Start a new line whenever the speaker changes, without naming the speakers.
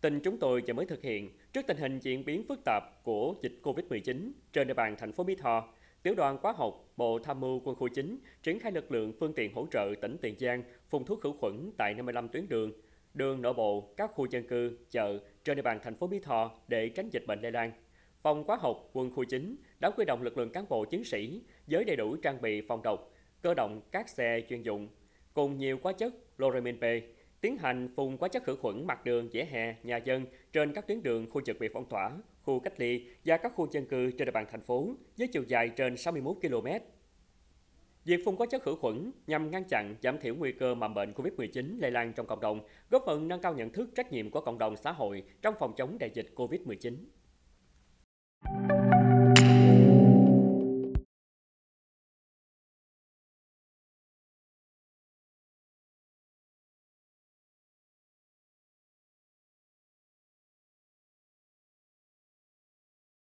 Tin chúng tôi vừa mới thực hiện trước tình hình diễn biến phức tạp của dịch COVID-19 trên địa bàn thành phố Mỹ Tho, Tiểu đoàn Quá học, Bộ Tham mưu Quân khu 9 triển khai lực lượng phương tiện hỗ trợ tỉnh Tiền Giang phun thuốc khử khuẩn tại 55 tuyến đường, đường nội bộ, các khu dân cư, chợ trên địa bàn thành phố Mỹ Tho để tránh dịch bệnh lây lan. Phòng Quá học, Quân khu 9 đã quy động lực lượng cán bộ chiến sĩ với đầy đủ trang bị phòng độc, cơ động các xe chuyên dụng cùng nhiều hóa chất Loramin B tiến hành phun hóa chất khử khuẩn mặt đường, vỉa hè, nhà dân trên các tuyến đường khu vực bị phong tỏa, khu cách ly và các khu dân cư trên địa bàn thành phố với chiều dài trên 61 km. Việc phun hóa chất khử khuẩn nhằm ngăn chặn, giảm thiểu nguy cơ mầm bệnh COVID-19 lây lan trong cộng đồng, góp phần nâng cao nhận thức trách nhiệm của cộng đồng xã hội trong phòng chống đại dịch COVID-19.